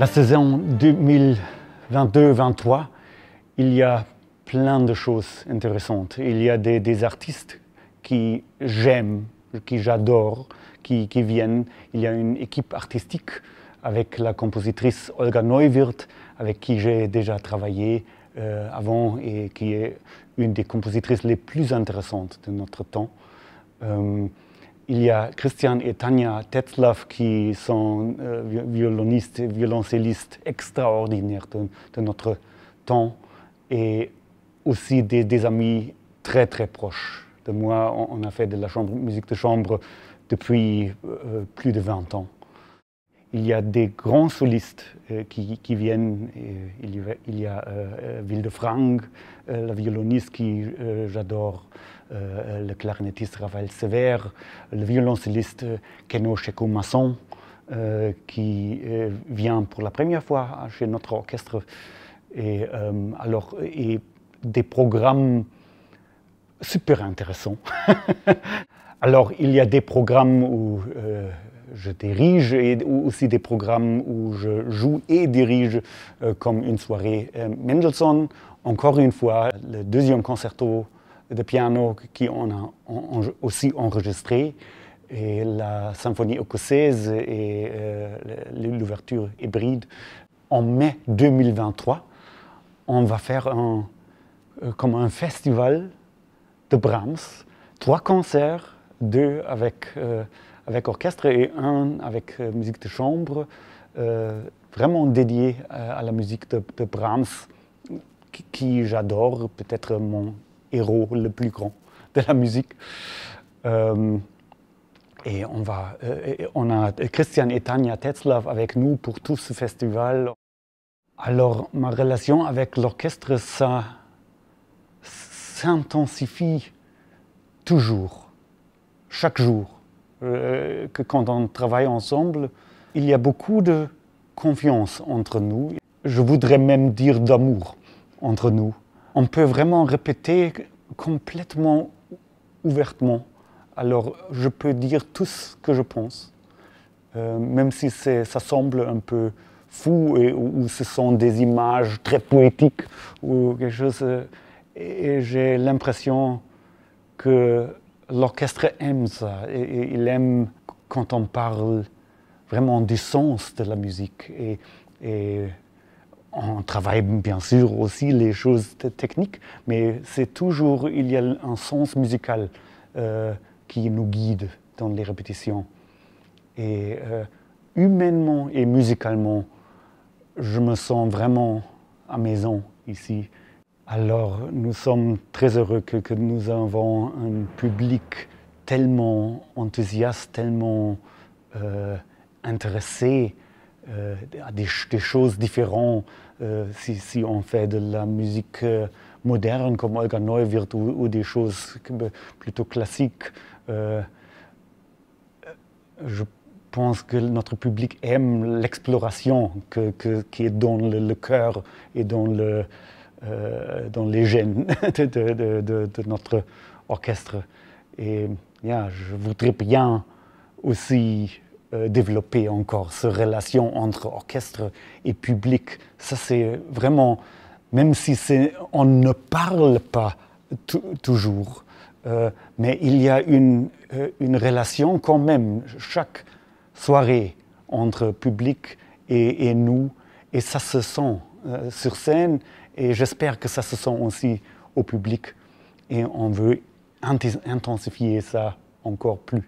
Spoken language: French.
La saison 2022 2023 il y a plein de choses intéressantes. Il y a des, artistes qui j'aime, qui j'adore, qui, viennent. Il y a une équipe artistique avec la compositrice Olga Neuwirth, avec qui j'ai déjà travaillé euh, avant et qui est une des compositrices les plus intéressantes de notre temps. Euh, il y a Christian et Tania Tetzlaff qui sont euh, violonistes et violoncellistes extraordinaires de, notre temps et aussi des, amis très très proches de moi. On, a fait de la musique de chambre depuis euh, plus de 20 ans il y a des grands solistes euh, qui, viennent. Euh, il y a, il y a Frank, la violoniste qui euh, j'adore, le clarinettiste Raphaël Sever, le violoncelliste Keno Masson, qui vient pour la première fois chez notre orchestre. Et, alors, et des programmes super intéressants. alors, il y a des programmes où je dirige aussi des programmes où je joue et dirige, euh, comme une soirée euh, Mendelssohn. Encore une fois, le deuxième concerto de piano qu'on a aussi enregistré, et la symphonie écossaise et euh, l'ouverture hybride. En mai 2023, on va faire un, comme un festival de Brahms, trois concerts, deux avec avec orchestre et un avec euh, musique de chambre, euh, vraiment dédié euh, à, la musique de, Brahms, qui, j'adore, peut-être mon héros le plus grand de la musique. et on, va, on a Christian et Tania Tetzlav avec nous pour tout ce festival. Alors, ma relation avec l'orchestre, ça s'intensifie toujours, chaque jour. Euh, que quand on travaille ensemble, il y a beaucoup de confiance entre nous. Je voudrais même dire d'amour entre nous. On peut vraiment répéter complètement ouvertement. Alors je peux dire tout ce que je pense, euh, même si ça semble un peu fou et, ou, ce sont des images très poétiques ou quelque chose. Euh, et j'ai l'impression que l'orchestre aime ça. il aime quand on parle vraiment du sens de la musique. Et, on travaille bien sûr aussi les choses techniques, mais c'est toujours, il y a un sens musical euh, qui nous guide dans les répétitions. Et euh, humainement et musicalement, je me sens vraiment à maison ici. Alors, nous sommes très heureux que, nous avons un public tellement enthousiaste, tellement euh, intéressé euh, à des, choses différentes. Euh, si, on fait de la musique moderne comme Olga Neuwirth ou, des choses ben, plutôt classiques, je pense que notre public aime l'exploration qui est dans le cœur et dans le, euh, dans les gènes de, notre orchestre. Et je voudrais bien aussi euh, développer encore cette relation entre orchestre et public. Ça, c'est vraiment, même si on ne parle pas toujours, euh, mais il y a une, relation quand même chaque soirée entre public et nous, et ça se sent. Euh, sur scène et j'espère que ça se sent aussi au public et on veut intensifier ça encore plus.